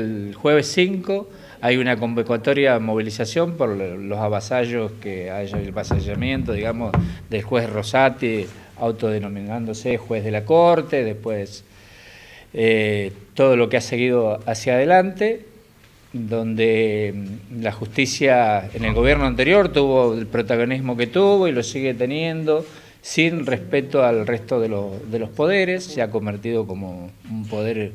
El jueves 5 hay una convocatoria movilización por los avasallos que haya el pasallamiento, digamos, del juez Rosati autodenominándose juez de la corte, después eh, todo lo que ha seguido hacia adelante, donde mm, la justicia en el gobierno anterior tuvo el protagonismo que tuvo y lo sigue teniendo sin respeto al resto de, los, de los poderes, se ha convertido como un poder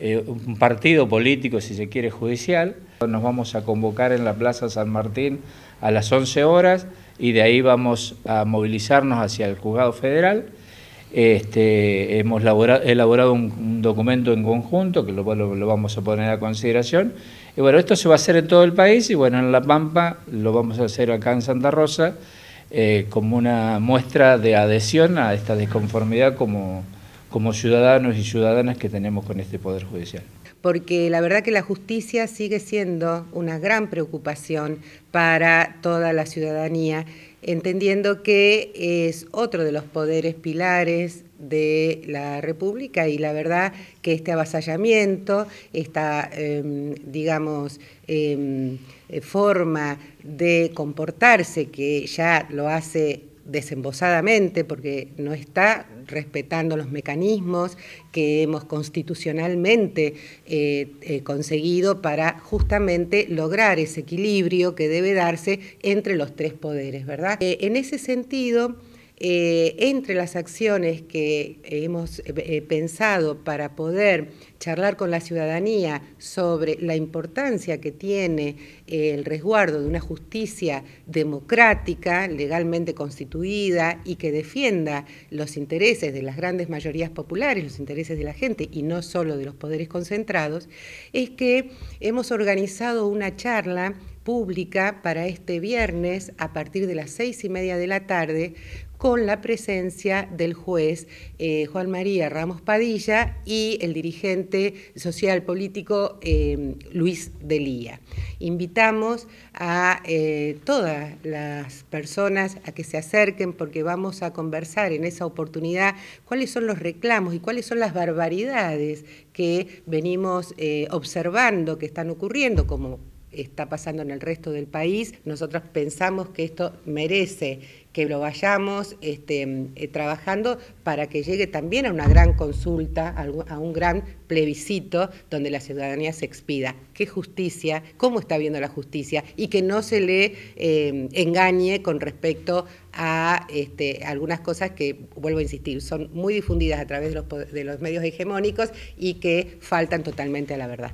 eh, un partido político, si se quiere, judicial. Nos vamos a convocar en la Plaza San Martín a las 11 horas y de ahí vamos a movilizarnos hacia el juzgado federal. Este, hemos elaborado, un, documento en conjunto que lo, vamos a poner a consideración. Y bueno, esto se va a hacer en todo el país y bueno, en La Pampa lo vamos a hacer acá en Santa Rosa eh, como una muestra de adhesión a esta disconformidad como, como ciudadanos y ciudadanas que tenemos con este Poder Judicial. Porque la verdad que la justicia sigue siendo una gran preocupación para toda la ciudadanía, entendiendo que es otro de los poderes pilares de la República y la verdad que este avasallamiento, esta, em, digamos, em, forma de comportarse que ya lo hace desembosadamente, porque no está respetando los mecanismos que hemos constitucionalmente eh, eh, conseguido para justamente lograr ese equilibrio que debe darse entre los tres poderes, ¿verdad? Eh, en ese sentido, eh, entre las acciones que eh, hemos eh, pensado para poder charlar con la ciudadanía sobre la importancia que tiene el resguardo de una justicia democrática, legalmente constituida y que defienda los intereses de las grandes mayorías populares, los intereses de la gente y no solo de los poderes concentrados, es que hemos organizado una charla pública para este viernes a partir de las seis y media de la tarde con la presencia del juez eh, Juan María Ramos Padilla y el dirigente social político eh, Luis Delía. Invitamos a eh, todas las personas a que se acerquen porque vamos a conversar en esa oportunidad cuáles son los reclamos y cuáles son las barbaridades que venimos eh, observando que están ocurriendo como está pasando en el resto del país. Nosotros pensamos que esto merece que lo vayamos este, eh, trabajando para que llegue también a una gran consulta, a un gran plebiscito donde la ciudadanía se expida qué justicia, cómo está viendo la justicia y que no se le eh, engañe con respecto a este, algunas cosas que, vuelvo a insistir, son muy difundidas a través de los, de los medios hegemónicos y que faltan totalmente a la verdad.